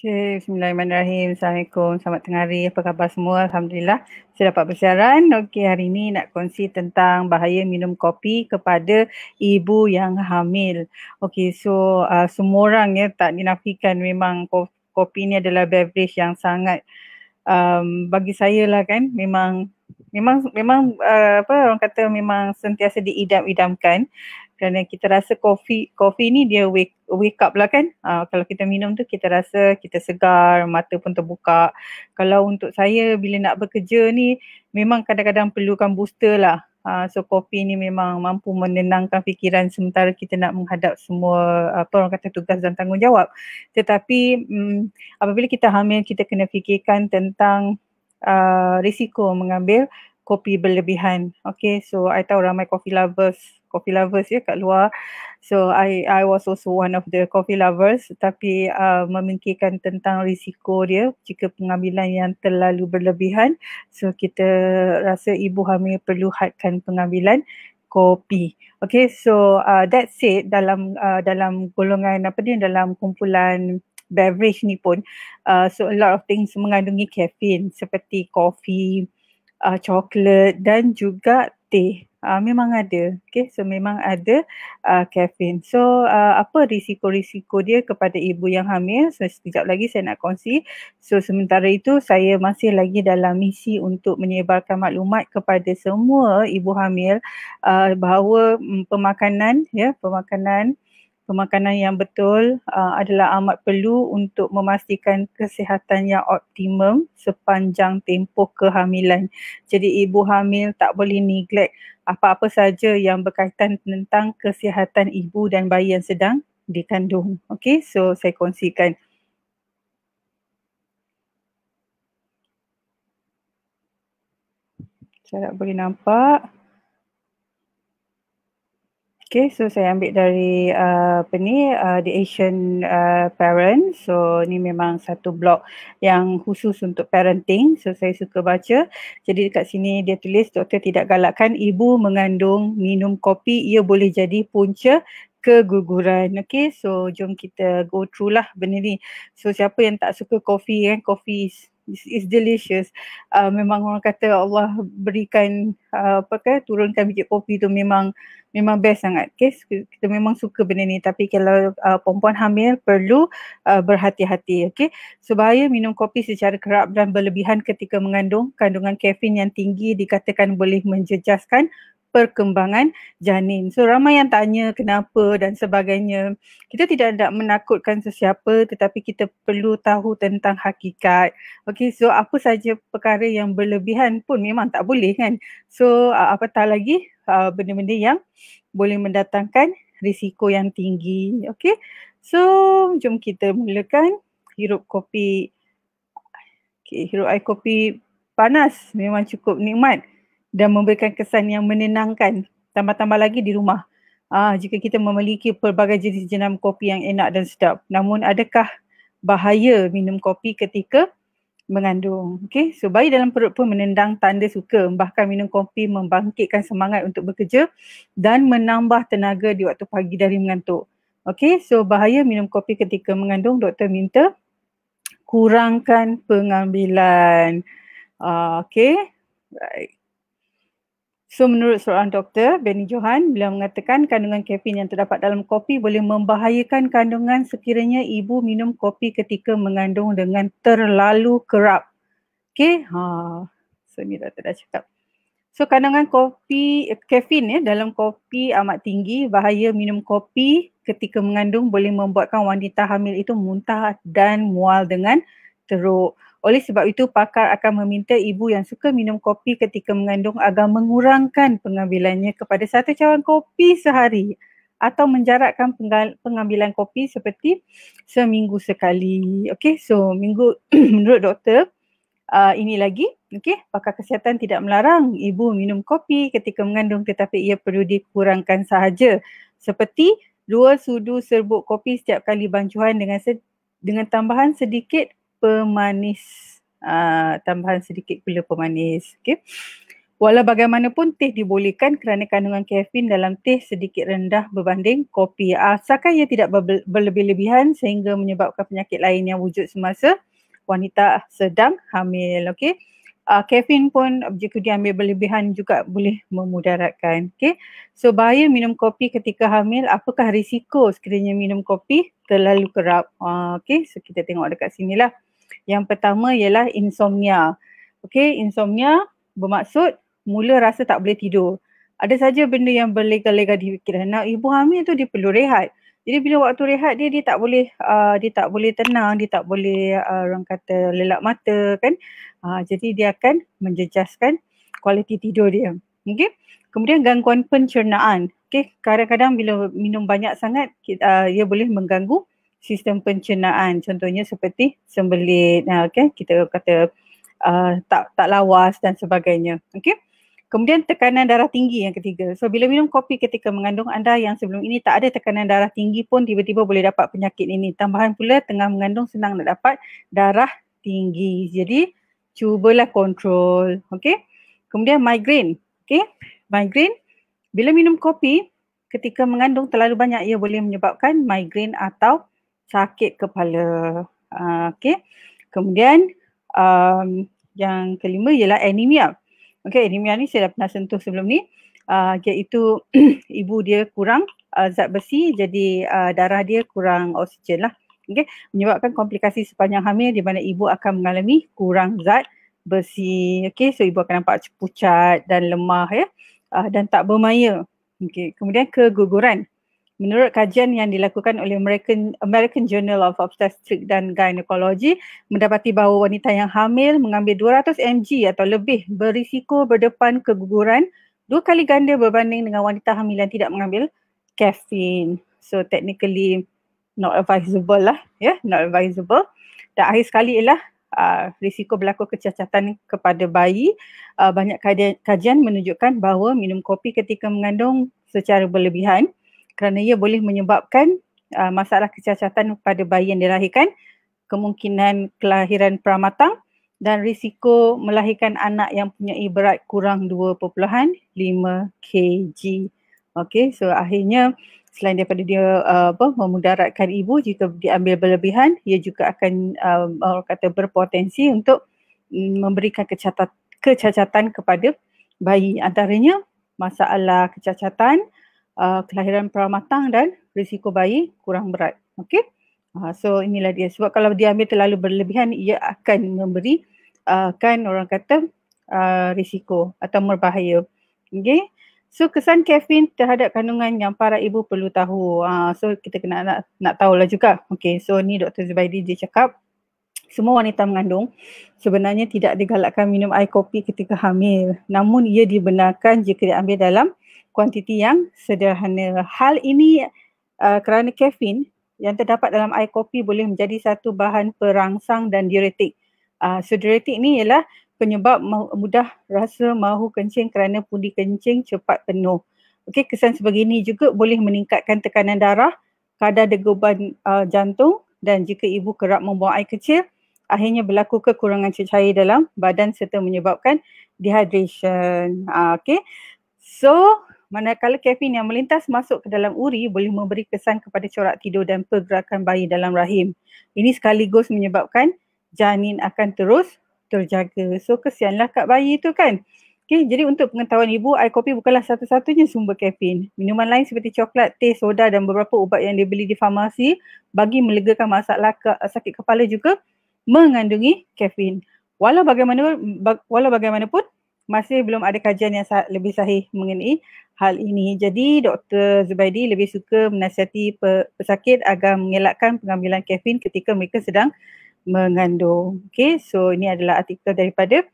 Okay, Bismillahirrahmanirrahim. Assalamualaikum. Selamat tengah hari. Apa khabar semua? Alhamdulillah. Saya dapat bersiaran. Okay, hari ini nak kongsi tentang bahaya minum kopi kepada ibu yang hamil. Okay, so uh, semua orang ya tak dinafikan memang kopi ni adalah beverage yang sangat um, bagi saya lah kan memang memang memang uh, apa orang kata memang sentiasa diidam-idamkan kerana kita rasa kopi kopi ni dia wake wake up lah kan uh, kalau kita minum tu kita rasa kita segar mata pun terbuka kalau untuk saya bila nak bekerja ni memang kadang-kadang perlukan booster lah uh, so kopi ni memang mampu menenangkan fikiran sementara kita nak menghadap semua apa orang kata tugas dan tanggungjawab tetapi um, apabila kita hamil kita kena fikirkan tentang uh, risiko mengambil kopi berlebihan. Okay, so I tahu ramai coffee lovers, coffee lovers ya kat luar. So I I was also one of the coffee lovers tapi uh, memikirkan tentang risiko dia jika pengambilan yang terlalu berlebihan. So kita rasa ibu hamil perlu hadkan pengambilan kopi. Okay, so uh, that's it dalam uh, dalam golongan apa ni dalam kumpulan beverage ni pun uh, so a lot of things mengandungi kafein seperti coffee uh, coklat dan juga teh. Uh, memang ada. Okay. So memang ada uh, kafein. So uh, apa risiko-risiko dia kepada ibu yang hamil? So sekejap lagi saya nak kongsi. So sementara itu saya masih lagi dalam misi untuk menyebarkan maklumat kepada semua ibu hamil uh, bahawa um, pemakanan ya yeah, pemakanan pemakanan yang betul uh, adalah amat perlu untuk memastikan kesihatan yang optimum sepanjang tempoh kehamilan. Jadi ibu hamil tak boleh neglect apa-apa saja yang berkaitan tentang kesihatan ibu dan bayi yang sedang dikandung. Okey, so saya kongsikan. Saya tak boleh nampak. Okay, so saya ambil dari uh, apa ni uh, the Asian uh, parents. So ni memang satu blog yang khusus untuk parenting. So saya suka baca. Jadi dekat sini dia tulis doktor tidak galakkan ibu mengandung minum kopi ia boleh jadi punca keguguran. Okay, so jom kita go through lah benda ni. So siapa yang tak suka kopi kan? Kopi is It's, it's delicious. Uh, memang orang kata Allah berikan uh, apa ke, kan, turunkan biji kopi tu memang memang best sangat. Okay? Kita memang suka benda ni tapi kalau uh, perempuan hamil perlu uh, berhati-hati. Okay? Sebaya minum kopi secara kerap dan berlebihan ketika mengandung kandungan kafein yang tinggi dikatakan boleh menjejaskan perkembangan janin. So ramai yang tanya kenapa dan sebagainya. Kita tidak nak menakutkan sesiapa tetapi kita perlu tahu tentang hakikat. Okay so apa saja perkara yang berlebihan pun memang tak boleh kan. So uh, apatah lagi uh, benda-benda yang boleh mendatangkan risiko yang tinggi. Okay so jom kita mulakan hirup kopi. Okay hirup air kopi panas memang cukup nikmat dan memberikan kesan yang menenangkan tambah-tambah lagi di rumah uh, jika kita memiliki pelbagai jenis jenama kopi yang enak dan sedap. Namun adakah bahaya minum kopi ketika mengandung. Okay. So bayi dalam perut pun menendang tanda suka. Bahkan minum kopi membangkitkan semangat untuk bekerja dan menambah tenaga di waktu pagi dari mengantuk. Okay. So bahaya minum kopi ketika mengandung, doktor minta kurangkan pengambilan. Uh, ah, okay. Right. So menurut seorang doktor, Benny Johan, beliau mengatakan kandungan kafein yang terdapat dalam kopi boleh membahayakan kandungan sekiranya ibu minum kopi ketika mengandung dengan terlalu kerap. Okay, ha. So ni doktor dah cakap. So kandungan kopi, eh, kafein ya, dalam kopi amat tinggi. Bahaya minum kopi ketika mengandung boleh membuatkan wanita hamil itu muntah dan mual dengan teruk. Oleh sebab itu, pakar akan meminta ibu yang suka minum kopi ketika mengandung agar mengurangkan pengambilannya kepada satu cawan kopi sehari atau menjarakkan pengambilan kopi seperti seminggu sekali. Okey, so minggu menurut doktor uh, ini lagi, okey, pakar kesihatan tidak melarang ibu minum kopi ketika mengandung tetapi ia perlu dikurangkan sahaja seperti dua sudu serbuk kopi setiap kali bancuhan dengan se- dengan tambahan sedikit pemanis aa, ah, tambahan sedikit gula pemanis Okay, walau bagaimanapun teh dibolehkan kerana kandungan kafein dalam teh sedikit rendah berbanding kopi asalkan ia tidak berlebih-lebihan sehingga menyebabkan penyakit lain yang wujud semasa wanita sedang hamil Okay, Uh, ah, kafein pun jika diambil berlebihan juga boleh memudaratkan. Okay. So bahaya minum kopi ketika hamil, apakah risiko sekiranya minum kopi terlalu kerap? Uh, ah, okay. So kita tengok dekat sini lah. Yang pertama ialah insomnia. Okey, insomnia bermaksud mula rasa tak boleh tidur. Ada saja benda yang berlega-lega di fikiran. Nah, ibu hamil tu dia perlu rehat. Jadi bila waktu rehat dia dia tak boleh uh, dia tak boleh tenang, dia tak boleh uh, orang kata lelap mata kan. Uh, jadi dia akan menjejaskan kualiti tidur dia. Okey. Kemudian gangguan pencernaan. Okey, kadang-kadang bila minum banyak sangat uh, ia boleh mengganggu sistem pencernaan contohnya seperti sembelit nah ha, okey kita kata uh, tak tak lawas dan sebagainya okey kemudian tekanan darah tinggi yang ketiga so bila minum kopi ketika mengandung anda yang sebelum ini tak ada tekanan darah tinggi pun tiba-tiba boleh dapat penyakit ini tambahan pula tengah mengandung senang nak dapat darah tinggi jadi cubalah kontrol okey kemudian migrain okey migrain bila minum kopi ketika mengandung terlalu banyak ia boleh menyebabkan migrain atau sakit kepala. Uh, ah, okay. Kemudian um, yang kelima ialah anemia. Okay, anemia ni saya dah pernah sentuh sebelum ni. Uh, iaitu ibu dia kurang uh, zat besi jadi uh, darah dia kurang oksigen lah. Okay. Menyebabkan komplikasi sepanjang hamil di mana ibu akan mengalami kurang zat besi. Okay, so ibu akan nampak pucat dan lemah ya. Uh, dan tak bermaya. Okay. Kemudian keguguran. Menurut kajian yang dilakukan oleh American, American Journal of Obstetrics dan Gynecology, mendapati bahawa wanita yang hamil mengambil 200 mg atau lebih berisiko berdepan keguguran dua kali ganda berbanding dengan wanita hamil yang tidak mengambil kafein. So technically not advisable lah, yeah, not advisable. Dan akhir sekali ialah uh, risiko berlaku kecacatan kepada bayi. Uh, banyak kajian menunjukkan bahawa minum kopi ketika mengandung secara berlebihan kerana ia boleh menyebabkan uh, masalah kecacatan pada bayi yang dilahirkan, kemungkinan kelahiran pramatang dan risiko melahirkan anak yang punya berat kurang 2.5 kg. Okey, so akhirnya selain daripada dia uh, apa memudaratkan ibu jika diambil berlebihan, ia juga akan uh, orang kata berpotensi untuk mm, memberikan kecacatan kecacatan kepada bayi antaranya masalah kecacatan, uh, kelahiran pramatang dan risiko bayi kurang berat. Okey. Uh, so inilah dia. Sebab kalau dia ambil terlalu berlebihan, ia akan memberi uh, kan orang kata uh, risiko atau berbahaya. Okey. So kesan kafein terhadap kandungan yang para ibu perlu tahu. Uh, so kita kena nak, nak tahulah juga. Okey. So ni Dr. Zubaidi dia cakap semua wanita mengandung sebenarnya tidak digalakkan minum air kopi ketika hamil. Namun ia dibenarkan jika diambil dalam kuantiti yang sederhana. Hal ini uh, kerana kafein yang terdapat dalam air kopi boleh menjadi satu bahan perangsang dan diuretik. Uh, so diuretik ni ialah penyebab mudah rasa mahu kencing kerana pundi kencing cepat penuh. Okey, kesan sebegini juga boleh meningkatkan tekanan darah, kadar degupan uh, jantung dan jika ibu kerap membuang air kecil, akhirnya berlaku kekurangan cecair dalam badan serta menyebabkan dehydration. Uh, Okey. So, manakala kafein yang melintas masuk ke dalam uri boleh memberi kesan kepada corak tidur dan pergerakan bayi dalam rahim. Ini sekaligus menyebabkan janin akan terus terjaga. So kesianlah kat bayi tu kan. Okay, jadi untuk pengetahuan ibu, air kopi bukanlah satu-satunya sumber kafein. Minuman lain seperti coklat, teh, soda dan beberapa ubat yang dibeli di farmasi bagi melegakan masalah ke, sakit kepala juga mengandungi kafein. Walau bagaimana, walau bagaimanapun, masih belum ada kajian yang sah- lebih sahih mengenai hal ini. Jadi Dr. Zubaidi lebih suka menasihati pe- pesakit agar mengelakkan pengambilan kafein ketika mereka sedang mengandung. Okay, so ini adalah artikel daripada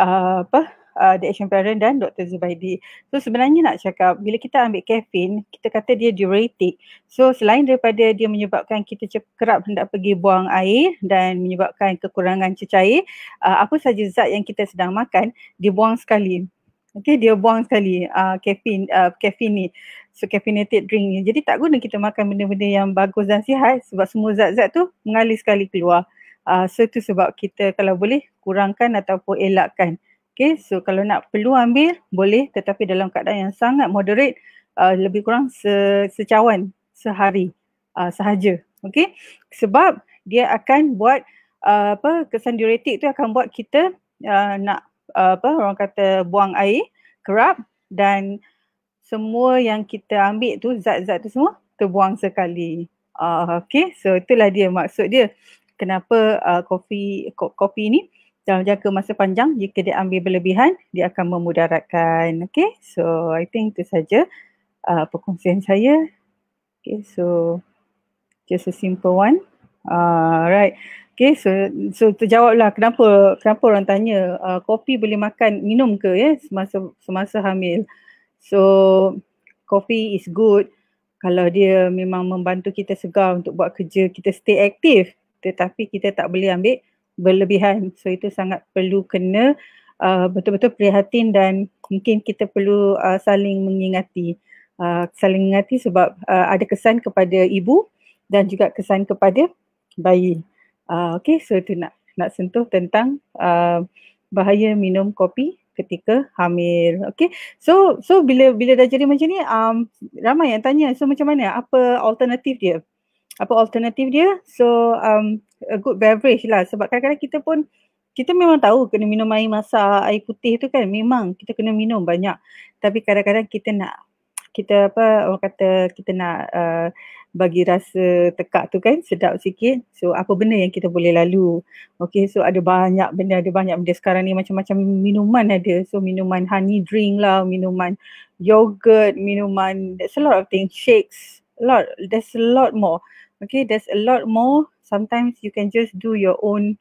uh, apa? Uh, uh, The Asian Parent dan Dr. Zubaidi. So sebenarnya nak cakap bila kita ambil caffeine, kita kata dia diuretik. So selain daripada dia menyebabkan kita kerap hendak pergi buang air dan menyebabkan kekurangan cecair, uh, apa saja zat yang kita sedang makan dibuang sekali. Okay, dia buang sekali uh, kafein uh, kafein ni. So, caffeinated drink ni. Jadi tak guna kita makan benda-benda yang bagus dan sihat sebab semua zat-zat tu mengalir sekali keluar. Uh, so, itu sebab kita kalau boleh kurangkan ataupun elakkan. Okay, so kalau nak perlu ambil, boleh tetapi dalam keadaan yang sangat moderate uh, lebih kurang se- secawan sehari uh, sahaja. Okay, sebab dia akan buat uh, apa kesan diuretik tu akan buat kita uh, nak uh, apa orang kata buang air kerap dan semua yang kita ambil tu zat-zat tu semua terbuang sekali. Uh, okay, so itulah dia maksud dia kenapa uh, kopi ko- kopi ni dalam jangka masa panjang jika dia ambil berlebihan dia akan memudaratkan okey so i think itu saja uh, perkongsian saya okey so just a simple one alright uh, okey so so terjawablah kenapa kenapa orang tanya uh, kopi boleh makan minum ke ya yeah, semasa semasa hamil so kopi is good kalau dia memang membantu kita segar untuk buat kerja kita stay aktif tetapi kita tak boleh ambil berlebihan. So itu sangat perlu kena uh, betul-betul prihatin dan mungkin kita perlu uh, saling mengingati. Uh, saling mengingati sebab uh, ada kesan kepada ibu dan juga kesan kepada bayi. Uh, okay, so itu nak, nak sentuh tentang uh, bahaya minum kopi ketika hamil. Okay. So so bila bila dah jadi macam ni um, ramai yang tanya so macam mana apa alternatif dia? apa alternatif dia so um, a good beverage lah sebab kadang-kadang kita pun kita memang tahu kena minum air masak air putih tu kan memang kita kena minum banyak tapi kadang-kadang kita nak kita apa orang kata kita nak uh, bagi rasa tekak tu kan sedap sikit so apa benda yang kita boleh lalu okay so ada banyak benda ada banyak benda sekarang ni macam-macam minuman ada so minuman honey drink lah minuman yogurt minuman There's a lot of things shakes a lot there's a lot more Okay, there's a lot more. Sometimes you can just do your own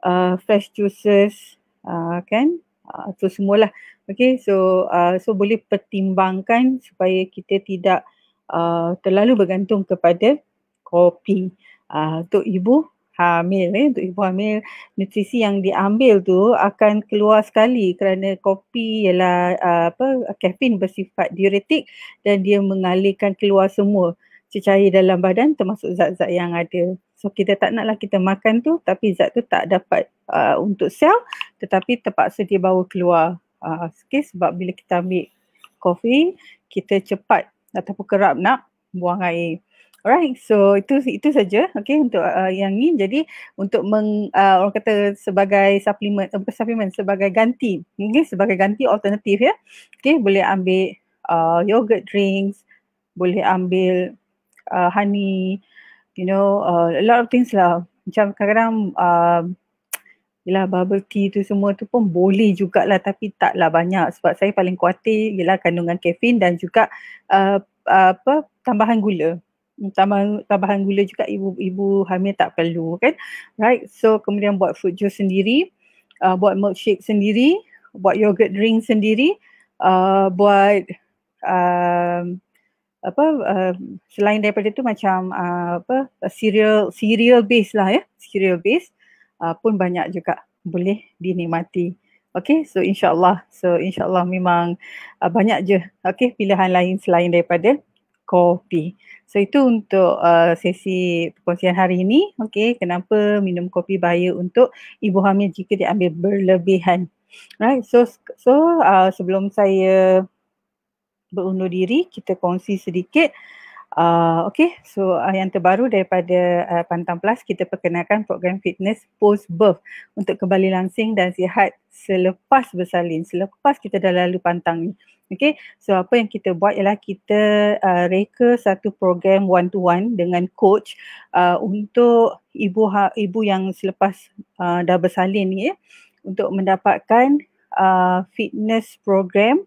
uh, fresh juices, uh, kan? Uh, tu semualah. Okay, so uh, so boleh pertimbangkan supaya kita tidak uh, terlalu bergantung kepada kopi. Uh, untuk ibu hamil, eh? untuk ibu hamil, nutrisi yang diambil tu akan keluar sekali kerana kopi ialah uh, apa? Kafein bersifat diuretik dan dia mengalirkan keluar semua cecair dalam badan termasuk zat-zat yang ada. So kita tak naklah kita makan tu tapi zat tu tak dapat uh, untuk sel tetapi terpaksa dia bawa keluar. Uh, okay, sebab bila kita ambil kopi kita cepat ataupun kerap nak buang air. Alright, so itu itu saja okay, untuk uh, yang ni. Jadi untuk meng, uh, orang kata sebagai suplemen, uh, bukan suplemen, sebagai ganti. okay, sebagai ganti alternatif ya. Okay, boleh ambil uh, yogurt drinks, boleh ambil uh, honey, you know, uh, a lot of things lah. Macam kadang-kadang, uh, yelah, bubble tea tu semua tu pun boleh jugalah tapi taklah banyak sebab saya paling kuatir ialah kandungan kafein dan juga uh, uh, apa tambahan gula. Tambahan, tambahan gula juga ibu-ibu hamil tak perlu kan. Right, so kemudian buat fruit juice sendiri, uh, buat milkshake sendiri, buat yogurt drink sendiri, uh, buat uh, apa uh, selain daripada itu macam uh, apa serial serial base lah ya serial base uh, eh, pun banyak juga boleh dinikmati okey so insyaallah so insyaallah memang uh, banyak je okey pilihan lain selain daripada kopi so itu untuk uh, sesi perkongsian hari ini okey kenapa minum kopi bahaya untuk ibu hamil jika diambil berlebihan right so so uh, sebelum saya berundur diri kita kongsi sedikit Uh, ah, okay, so uh, yang terbaru daripada uh, Pantang Plus kita perkenalkan program fitness post birth untuk kembali langsing dan sihat selepas bersalin, selepas kita dah lalu pantang ni. Okay, so apa yang kita buat ialah kita uh, reka satu program one to one dengan coach uh, untuk ibu ha- ibu yang selepas uh, dah bersalin ni eh, untuk mendapatkan uh, fitness program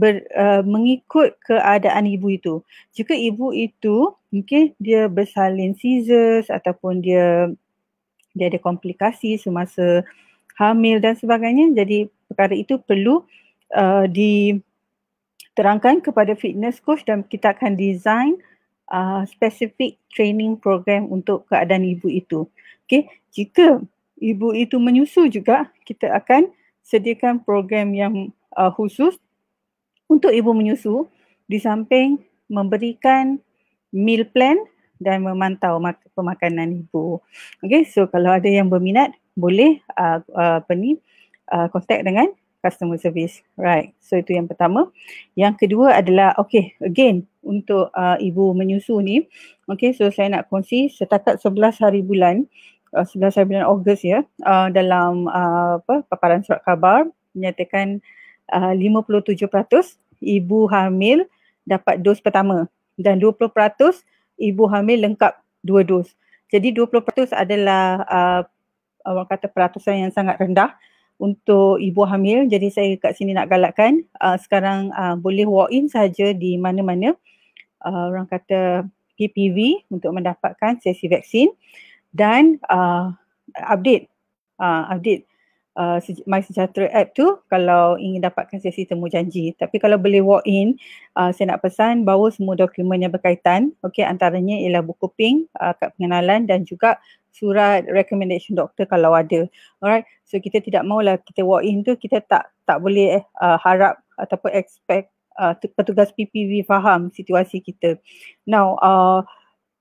ber, uh, mengikut keadaan ibu itu. Jika ibu itu mungkin okay, dia bersalin seizures ataupun dia dia ada komplikasi semasa hamil dan sebagainya, jadi perkara itu perlu uh, diterangkan kepada fitness coach dan kita akan design uh, specific training program untuk keadaan ibu itu. Okay, jika ibu itu menyusu juga, kita akan sediakan program yang uh, khusus untuk ibu menyusu di samping memberikan meal plan dan memantau pemakanan ibu. Okay, so kalau ada yang berminat boleh uh, uh, apa ni uh, contact dengan customer service. Right. So itu yang pertama. Yang kedua adalah okay again untuk uh, ibu menyusu ni. Okay so saya nak kongsi setakat 11 hari bulan uh, 11 hari bulan Ogos ya uh, dalam uh, apa paparan surat khabar menyatakan Ah, uh, 57% ibu hamil dapat dos pertama dan 20% ibu hamil lengkap dua dos. Jadi 20% adalah uh, orang kata peratusan yang sangat rendah untuk ibu hamil. Jadi saya kat sini nak galakkan uh, sekarang uh, boleh walk in saja di mana-mana uh, orang kata PPV untuk mendapatkan sesi vaksin dan uh, update uh, update uh, My Sejahtera app tu kalau ingin dapatkan sesi temu janji. Tapi kalau boleh walk in, uh, saya nak pesan bawa semua dokumen yang berkaitan. Okey, antaranya ialah buku pink, uh, kad pengenalan dan juga surat recommendation doktor kalau ada. Alright. So kita tidak maulah kita walk in tu kita tak tak boleh eh, uh, harap ataupun expect uh, petugas PPV faham situasi kita. Now, uh,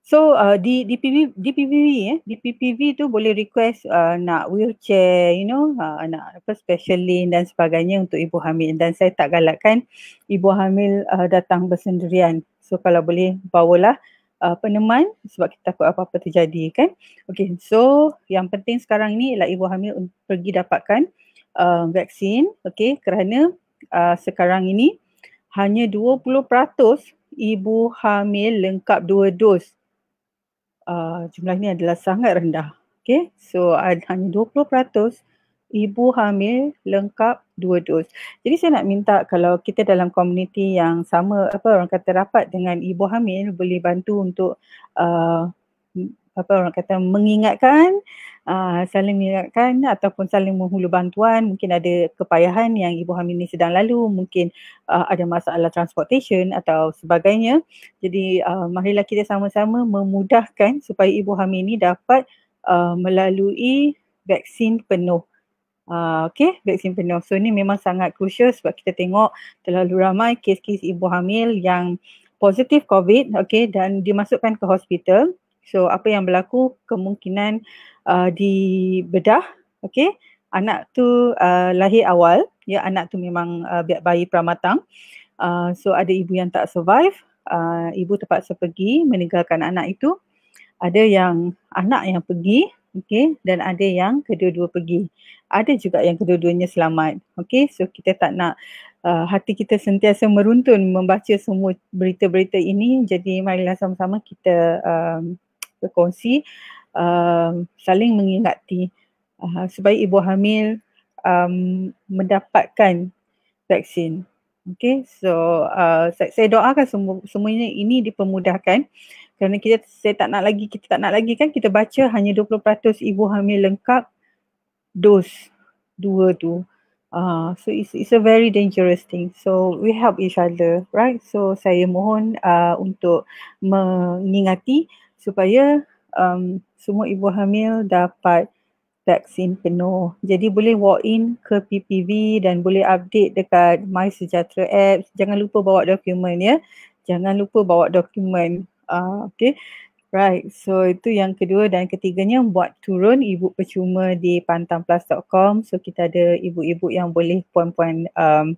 So uh, di di DPV DPPV eh DPPV tu boleh request uh, nak wheelchair you know uh, nak apa special lane dan sebagainya untuk ibu hamil dan saya tak galakkan ibu hamil uh, datang bersendirian. So kalau boleh bawalah uh, peneman sebab kita takut apa-apa terjadi kan. Okay so yang penting sekarang ni ialah ibu hamil pergi dapatkan uh, vaksin okay kerana uh, sekarang ini hanya 20% ibu hamil lengkap dua dos Uh, jumlah ini adalah sangat rendah. Okay, so ada hanya 20% ibu hamil lengkap dua dos. Jadi saya nak minta kalau kita dalam komuniti yang sama apa orang kata rapat dengan ibu hamil boleh bantu untuk uh, apa orang kata mengingatkan uh, saling mengingatkan ataupun saling menghulu bantuan mungkin ada kepayahan yang ibu hamil ini sedang lalu mungkin uh, ada masalah transportation atau sebagainya jadi uh, marilah kita sama-sama memudahkan supaya ibu hamil ini dapat uh, melalui vaksin penuh Uh, okay, vaksin penuh. So ni memang sangat krusial. sebab kita tengok terlalu ramai kes-kes ibu hamil yang positif COVID okay, dan dimasukkan ke hospital. So apa yang berlaku kemungkinan uh, di bedah okey anak tu uh, lahir awal ya anak tu memang uh, bayi pramatang uh, so ada ibu yang tak survive Uh, ibu terpaksa pergi meninggalkan anak itu ada yang anak yang pergi okey dan ada yang kedua-dua pergi ada juga yang kedua-duanya selamat okey so kita tak nak uh, hati kita sentiasa meruntun membaca semua berita-berita ini jadi marilah sama-sama kita um, berkongsi uh, Um, saling mengingati uh, supaya ibu hamil um, mendapatkan vaksin. Okay, so uh, saya, saya doakan semu, semuanya ini dipermudahkan kerana kita saya tak nak lagi kita tak nak lagi kan kita baca hanya 20% ibu hamil lengkap dos dua tu. Uh, so it's, it's a very dangerous thing. So we help each other, right? So saya mohon uh, untuk mengingati supaya um, semua ibu hamil dapat vaksin penuh. Jadi boleh walk in ke PPV dan boleh update dekat My Sejahtera app. Jangan lupa bawa dokumen ya. Jangan lupa bawa dokumen. Uh, ah, okay. Right. So itu yang kedua dan ketiganya buat turun ibu percuma di pantamplus.com. So kita ada ibu-ibu yang boleh puan-puan um,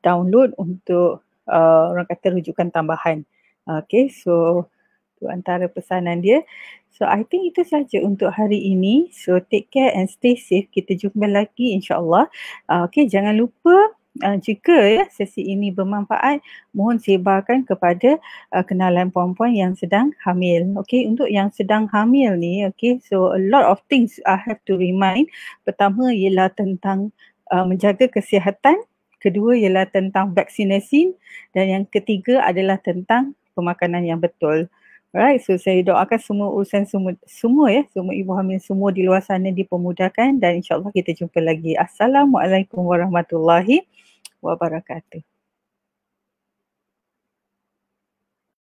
download untuk uh, orang kata rujukan tambahan. Okay. So tu antara pesanan dia. So I think itu sahaja untuk hari ini. So take care and stay safe. Kita jumpa lagi insyaAllah. Uh, okay jangan lupa uh, jika ya, sesi ini bermanfaat mohon sebarkan kepada uh, kenalan puan-puan yang sedang hamil. Okay untuk yang sedang hamil ni okay so a lot of things I have to remind. Pertama ialah tentang uh, menjaga kesihatan. Kedua ialah tentang vaksinasi dan yang ketiga adalah tentang pemakanan yang betul. Alright, so saya doakan semua urusan semua, semua ya, semua ibu hamil semua di luar sana dipermudahkan dan insyaAllah kita jumpa lagi. Assalamualaikum warahmatullahi wabarakatuh.